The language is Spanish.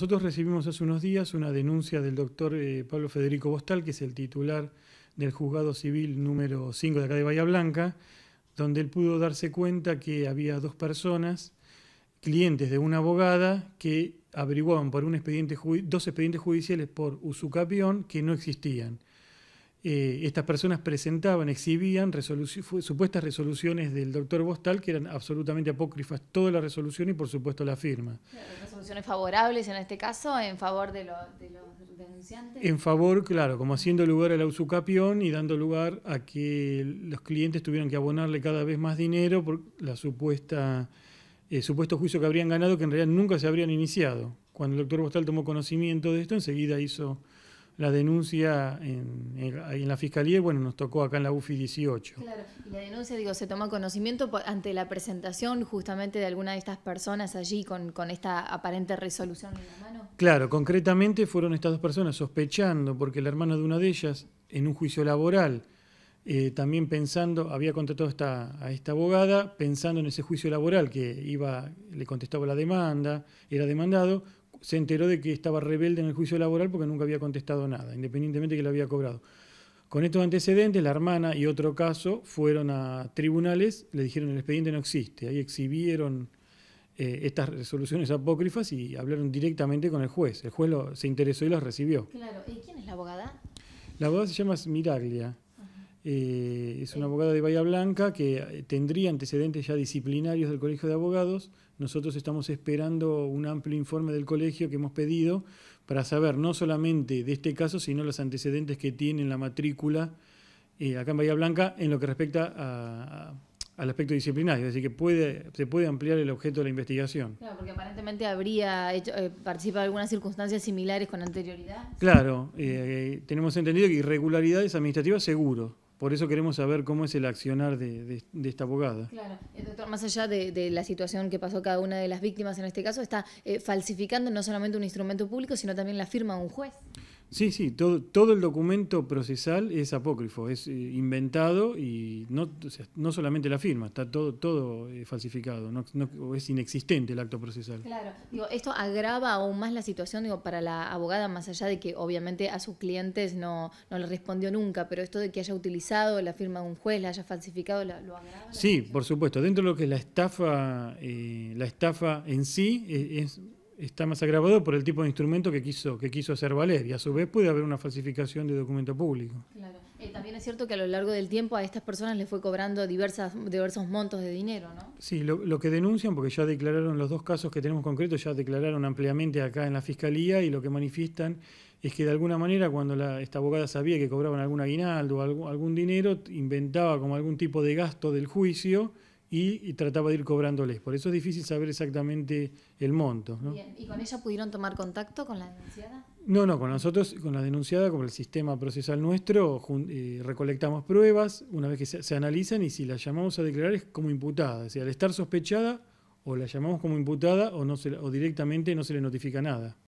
Nosotros recibimos hace unos días una denuncia del doctor eh, Pablo Federico Bostal, que es el titular del juzgado civil número 5 de acá de Bahía Blanca, donde él pudo darse cuenta que había dos personas, clientes de una abogada, que averiguaban por un expediente dos expedientes judiciales por usucapión que no existían. Eh, estas personas presentaban, exhibían supuestas resoluciones del doctor Bostal que eran absolutamente apócrifas, toda la resolución y por supuesto la firma. Resoluciones favorables en este caso, en favor de, los denunciantes. En favor, claro, como haciendo lugar al ausucapión y dando lugar a que los clientes tuvieran que abonarle cada vez más dinero por la supuesta... Eh, supuesto juicio que habrían ganado que en realidad nunca se habrían iniciado. Cuando el doctor Bostal tomó conocimiento de esto, enseguida hizo la denuncia en, la fiscalía y bueno, nos tocó acá en la UFI 18. Claro, y la denuncia, digo, se toma conocimiento ante la presentación justamente de alguna de estas personas allí con, esta aparente resolución en la mano. Claro, concretamente fueron estas dos personas sospechando, porque la hermana de una de ellas, en un juicio laboral, eh, también pensando, había contratado esta, a esta abogada, pensando en ese juicio laboral que iba, le contestaba la demanda, era demandado, se enteró de que estaba rebelde en el juicio laboral porque nunca había contestado nada, independientemente de que lo había cobrado. Con estos antecedentes, la hermana y otro caso fueron a tribunales, le dijeron el expediente no existe. Ahí exhibieron eh, estas resoluciones apócrifas y hablaron directamente con el juez. El juez se interesó y las recibió. Claro, ¿y quién es la abogada? La abogada se llama Miraglia. Eh, es una abogada de Bahía Blanca que eh, tendría antecedentes ya disciplinarios del Colegio de Abogados. Nosotros estamos esperando un amplio informe del colegio que hemos pedido para saber no solamente de este caso, sino los antecedentes que tiene en la matrícula eh, acá en Bahía Blanca en lo que respecta al aspecto disciplinario, es decir, que puede, se puede ampliar el objeto de la investigación. Claro, porque aparentemente habría participado en algunas circunstancias similares con anterioridad. Claro, tenemos entendido que irregularidades administrativas seguro, por eso queremos saber cómo es el accionar de, esta abogada. Claro, El eh, doctor, más allá de, la situación que pasó cada una de las víctimas en este caso, está eh, falsificando no solamente un instrumento público, sino también la firma de un juez. Sí, sí, todo, todo el documento procesal es apócrifo, es eh, inventado y no, no solamente la firma, está todo, todo eh, falsificado, no, es inexistente el acto procesal. Claro, digo, esto agrava aún más la situación digo, para la abogada, más allá de que obviamente a sus clientes no, le respondió nunca, pero esto de que haya utilizado la firma de un juez, la haya falsificado, ¿lo, agrava? Sí, por supuesto, dentro de lo que es la estafa, eh, la estafa en sí es está más agravado por el tipo de instrumento que quiso, que quiso hacer valer y a su vez puede haber una falsificación de documento público. Claro. Eh, también es cierto que a lo largo del tiempo a estas personas les fue cobrando diversas, diversos montos de dinero, ¿no? Sí, lo, que denuncian, porque ya declararon los dos casos que tenemos concretos, ya declararon ampliamente acá en la Fiscalía y lo que manifiestan es que de alguna manera cuando la, esta abogada sabía que cobraban algún aguinaldo o algún dinero, inventaba como algún tipo de gasto del juicio y, trataba de ir cobrándoles. Por eso es difícil saber exactamente el monto. ¿Y con ella pudieron tomar contacto con la denunciada? No, no, con nosotros, con la denunciada, con el sistema procesal nuestro, eh, recolectamos pruebas, una vez que se, analizan y si la llamamos a declarar es como imputada. Es decir, al estar sospechada, o la llamamos como imputada o, no o directamente no se le notifica nada.